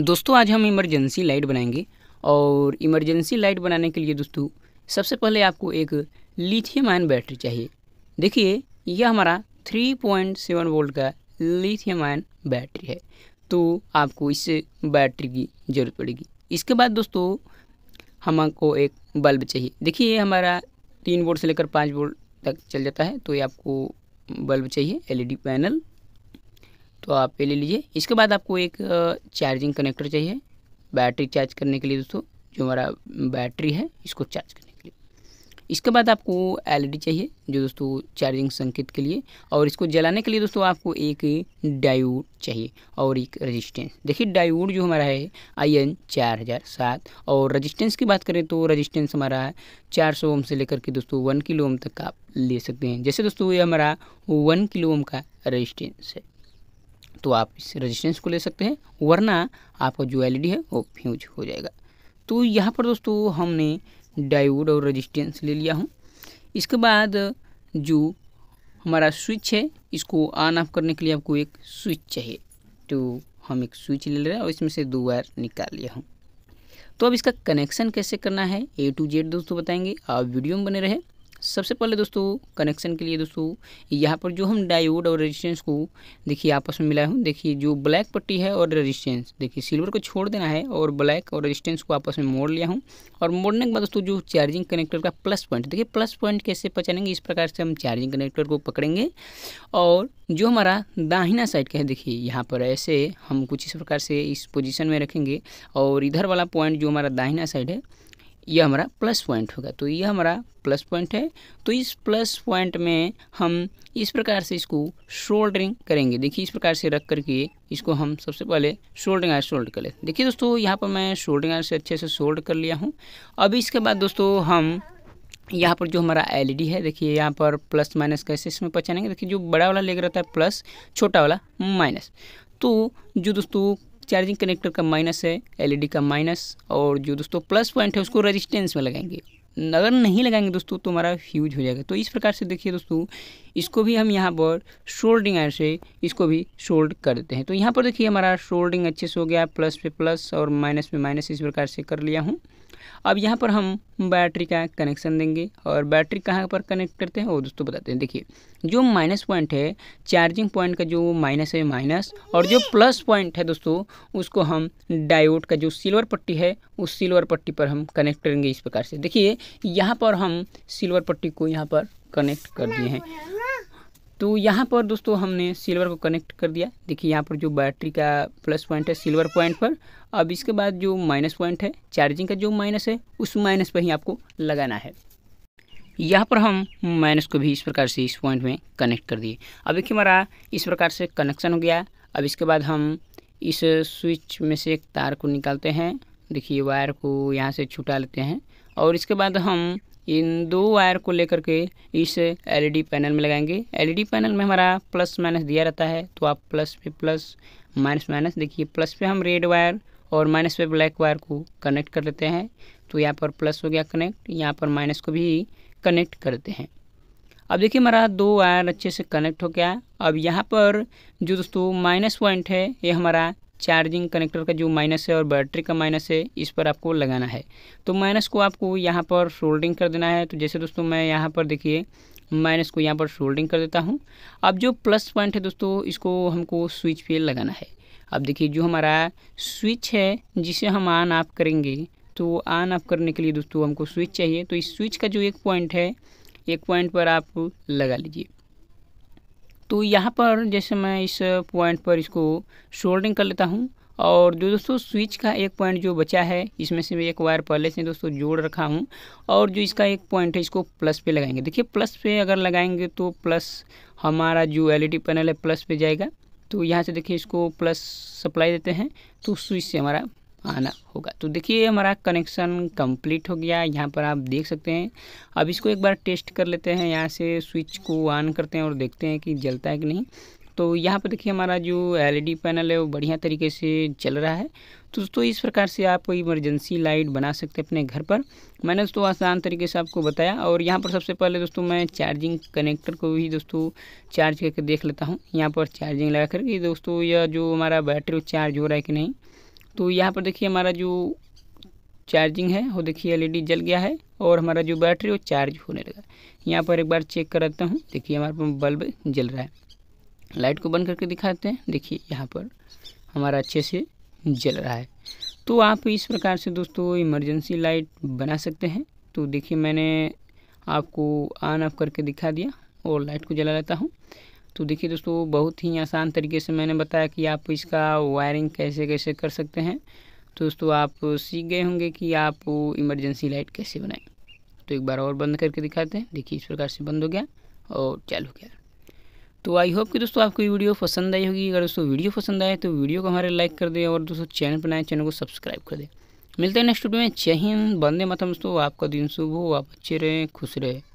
दोस्तों आज हम इमरजेंसी लाइट बनाएंगे और इमरजेंसी लाइट बनाने के लिए दोस्तों सबसे पहले आपको एक लिथियम आयन बैटरी चाहिए देखिए यह हमारा 3.7 वोल्ट का लिथियम आयन बैटरी है तो आपको इस बैटरी की ज़रूरत पड़ेगी इसके बाद दोस्तों हमको एक बल्ब चाहिए देखिए हमारा तीन वोल्ट से लेकर पाँच वोल्ट तक चल जाता है तो ये आपको बल्ब चाहिए एलईडी पैनल तो आप ये ले लीजिए इसके बाद आपको एक चार्जिंग कनेक्टर चाहिए बैटरी चार्ज करने के लिए दोस्तों जो हमारा बैटरी है इसको चार्ज करने के लिए इसके बाद आपको एलईडी e चाहिए जो दोस्तों चार्जिंग संकेत के लिए और इसको जलाने के लिए दोस्तों आपको एक डायोड चाहिए और एक रेजिस्टेंस देखिए डायोड जो हमारा है आई एन चार हज़ार सात और रजिस्टेंस की बात करें तो रजिस्टेंस हमारा है चार सौ ओम से लेकर के दोस्तों वन किलो ओम तक आप ले सकते हैं जैसे दोस्तों ये हमारा वन किलो ओम का रजिस्टेंस है तो आप इस रेजिस्टेंस को ले सकते हैं वरना आपका जो एल e है वो फ्यूज हो जाएगा तो यहाँ पर दोस्तों हमने डायोड और रेजिस्टेंस ले लिया हूँ इसके बाद जो हमारा स्विच है इसको ऑन ऑफ करने के लिए आपको एक स्विच चाहिए तो हम एक स्विच ले, ले रहे हैं और इसमें से दो वायर निकाल लिया हूँ तो अब इसका कनेक्शन कैसे करना है ए टू जेड दोस्तों बताएंगे आप वीडियो में बने रहे सबसे पहले दोस्तों कनेक्शन के लिए दोस्तों यहाँ पर जो हम डायोड और रेजिस्टेंस को देखिए आपस में मिलाए हूँ देखिए जो ब्लैक पट्टी है और रेजिस्टेंस देखिए सिल्वर को छोड़ देना है और ब्लैक और रेजिस्टेंस को आपस में मोड़ लिया हूँ और मोड़ने के बाद दोस्तों जो चार्जिंग कनेक्टर का प्लस पॉइंट देखिए प्लस पॉइंट कैसे पहचानेंगे इस प्रकार से हम चार्जिंग कनेक्टर को पकड़ेंगे और जो हमारा दाहिना साइड का है देखिए यहाँ पर ऐसे हम कुछ इस प्रकार से इस पोजिशन में रखेंगे और इधर वाला पॉइंट जो हमारा दाहिना साइड है यह हमारा प्लस पॉइंट होगा तो यह हमारा प्लस पॉइंट है तो इस प्लस पॉइंट में हम इस प्रकार से इसको शोल्डरिंग करेंगे देखिए इस प्रकार से रख करके इसको हम सबसे पहले शोल्डरिंग आर शोल्ड कर लेते देखिए दोस्तों यहाँ पर मैं शोल्डरिंग आर से अच्छे से शोल्ड कर लिया हूँ अब इसके बाद दोस्तों हम यहाँ पर जो हमारा एलईडी e है देखिए यहाँ पर प्लस माइनस कैसे इसमें पहचानेंगे देखिए जो बड़ा वाला लेग रहता है प्लस छोटा वाला माइनस तो जो दोस्तों चार्जिंग कनेक्टर का माइनस है एलईडी e का माइनस और जो दोस्तों प्लस पॉइंट है उसको रेजिस्टेंस में लगाएंगे अगर नहीं लगाएंगे दोस्तों तो हमारा फ्यूज हो जाएगा तो इस प्रकार से देखिए दोस्तों इसको भी हम यहाँ पर शोल्डिंग आयर से इसको भी शोल्ड कर देते हैं तो यहाँ पर देखिए हमारा शोल्डिंग अच्छे से हो गया प्लस पे प्लस और माइनस पे माइनस इस प्रकार से कर लिया हूँ अब यहाँ पर हम बैटरी का कनेक्शन देंगे और बैटरी कहाँ पर कनेक्ट करते हैं वो दोस्तों बताते हैं देखिए जो माइनस पॉइंट है चार्जिंग पॉइंट का जो माइनस है माइनस और जो प्लस पॉइंट है दोस्तों उसको हम डायोड का जो सिल्वर पट्टी है उस सिल्वर पट्टी पर हम कनेक्ट करेंगे इस प्रकार से देखिए यहाँ पर हम सिल्वर पट्टी को यहाँ पर कनेक्ट कर दिए हैं तो यहाँ पर दोस्तों हमने सिल्वर को कनेक्ट कर दिया देखिए यहाँ पर जो बैटरी का प्लस पॉइंट है सिल्वर पॉइंट पर अब इसके बाद जो माइनस पॉइंट है चार्जिंग का जो माइनस है उस माइनस पर ही आपको लगाना है यहाँ पर हम माइनस को भी इस प्रकार से इस पॉइंट में कनेक्ट कर दिए अब देखिए हमारा इस प्रकार से कनेक्शन हो गया अब इसके बाद हम इस स्विच में से एक तार को निकालते हैं देखिए वायर को यहाँ से छुटा लेते हैं और इसके बाद हम इन दो वायर को लेकर के इस एलईडी पैनल में लगाएंगे एलईडी पैनल में हमारा प्लस माइनस दिया रहता है तो आप प्लस पे प्लस माइनस माइनस देखिए प्लस पे हम रेड वायर और माइनस पे ब्लैक वायर को कनेक्ट कर लेते हैं तो यहाँ पर प्लस हो गया कनेक्ट यहाँ पर माइनस को भी कनेक्ट करते हैं अब देखिए हमारा दो वायर अच्छे से कनेक्ट हो गया अब यहाँ पर जो दोस्तों माइनस पॉइंट है ये हमारा चार्जिंग कनेक्टर का जो माइनस है और बैटरी का माइनस है इस पर आपको लगाना है तो माइनस को आपको यहाँ पर शोल्डिंग कर देना है तो जैसे दोस्तों मैं यहाँ पर देखिए माइनस को यहाँ पर शोल्डिंग कर देता हूँ अब जो प्लस पॉइंट है दोस्तों इसको हमको स्विच पे लगाना है अब देखिए जो हमारा स्विच है जिसे हम ऑन ऑफ करेंगे तो ऑन ऑफ करने के लिए दोस्तों हमको स्विच चाहिए तो इस स्विच का जो एक पॉइंट है एक पॉइंट पर आप लगा लीजिए तो यहाँ पर जैसे मैं इस पॉइंट पर इसको शोल्डरिंग कर लेता हूँ और जो दोस्तों स्विच का एक पॉइंट जो बचा है इसमें से मैं एक वायर पहले से दोस्तों जोड़ रखा हूँ और जो इसका एक पॉइंट है इसको प्लस पे लगाएंगे देखिए प्लस पे अगर लगाएंगे तो प्लस हमारा जो एल पैनल है प्लस पे जाएगा तो यहाँ से देखिए इसको प्लस सप्लाई देते हैं तो स्विच से हमारा आना होगा तो देखिए हमारा कनेक्शन कंप्लीट हो गया यहाँ पर आप देख सकते हैं अब इसको एक बार टेस्ट कर लेते हैं यहाँ से स्विच को ऑन करते हैं और देखते हैं कि जलता है कि नहीं तो यहाँ पर देखिए हमारा जो एलईडी पैनल e है वो बढ़िया तरीके से चल रहा है तो दोस्तों इस प्रकार से आप कोई इमरजेंसी लाइट बना सकते हैं अपने घर पर मैंने दोस्तों आसान तरीके से आपको बताया और यहाँ पर सबसे पहले दोस्तों मैं चार्जिंग कनेक्टर को भी दोस्तों चार्ज करके देख लेता हूँ यहाँ पर चार्जिंग लगा करके दोस्तों यह जो हमारा बैटरी चार्ज हो रहा है कि नहीं तो यहाँ पर देखिए हमारा जो चार्जिंग है वो देखिए एलईडी जल गया है और हमारा जो बैटरी वो चार्ज होने लगा यहाँ पर एक बार चेक कराता हूँ देखिए हमारे बल्ब जल रहा है लाइट को बंद करके दिखाते हैं देखिए यहाँ पर हमारा अच्छे से जल रहा है तो आप इस प्रकार से दोस्तों इमरजेंसी लाइट बना सकते हैं तो देखिए मैंने आपको ऑन ऑफ करके दिखा दिया और लाइट को जला लेता हूँ तो देखिए दोस्तों बहुत ही आसान तरीके से मैंने बताया कि आप इसका वायरिंग कैसे कैसे कर सकते हैं तो दोस्तों आप सीख गए होंगे कि आप इमरजेंसी लाइट कैसे बनाएं तो एक बार और बंद करके दिखाते हैं देखिए इस प्रकार से बंद हो गया और चालू हो गया तो आई होप कि दोस्तों आपको ये वीडियो पसंद आई होगी अगर दोस्तों वीडियो पसंद आए तो वीडियो को हमारे लाइक कर दें और दोस्तों चैनल पर नए चैनल को सब्सक्राइब कर दें मिलते हैं नेक्स्ट वीडियो में जय हिंद बंदे मतम दोस्तों आपका दिन शुभ हो आप अच्छे रहें खुश रहें